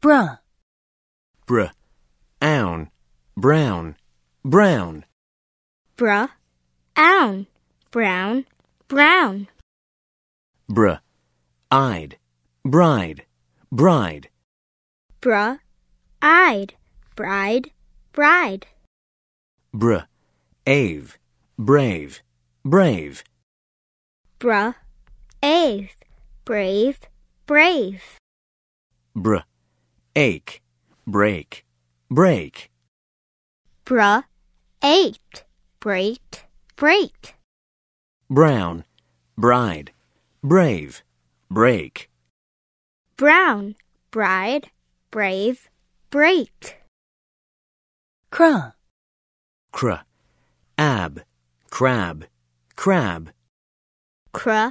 Bruh. Bruh. Own. Brown. Brown. Bruh. Own. Brown. Brown. Bruh. Eyed. Bride. Bride. Bruh. Eyed. Bride. Bride. Bruh. Ave. Brave. Brave. Bruh. Ave. Brave. Brave. Bruh ache, break, break. Bra, ate, break, break. Brown, bride, brave, break. Brown, bride, brave, break. Cr, cr, ab, crab, crab. Cr,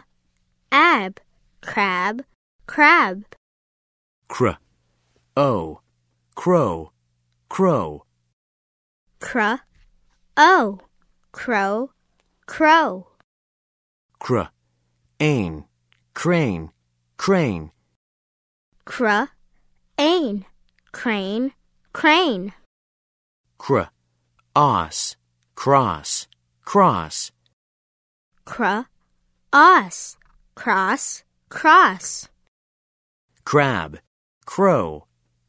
ab, crab, crab. Cr, O. Crow, crow. Cr, O. Crow, crow. Cr, ain, crane, crane. Cr, ain, crane, crane. Cr, os, cross, cross. Cr, os, cross, cross. Crab, crow,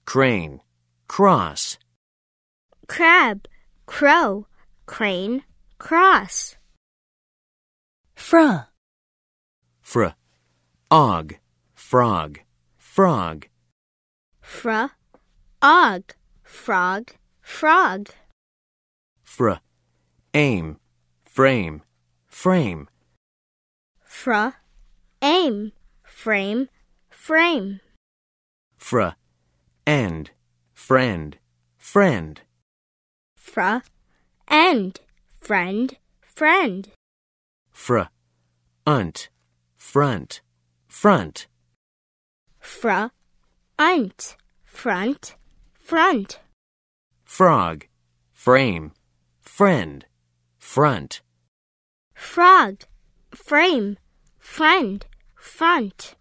crane, cross. Crab, crow, crane, cross. Fr. Fr. Og, frog, frog. Fr. Og, frog, frog. Fr. Aim, frame, frame. Fr. Aim, frame, frame. Fr and, friend, friend. Fra, and, friend, friend. fra. unt, front, front. Fra, unt, front, front. Frog, frame, friend, front. Frog, frame, friend, front.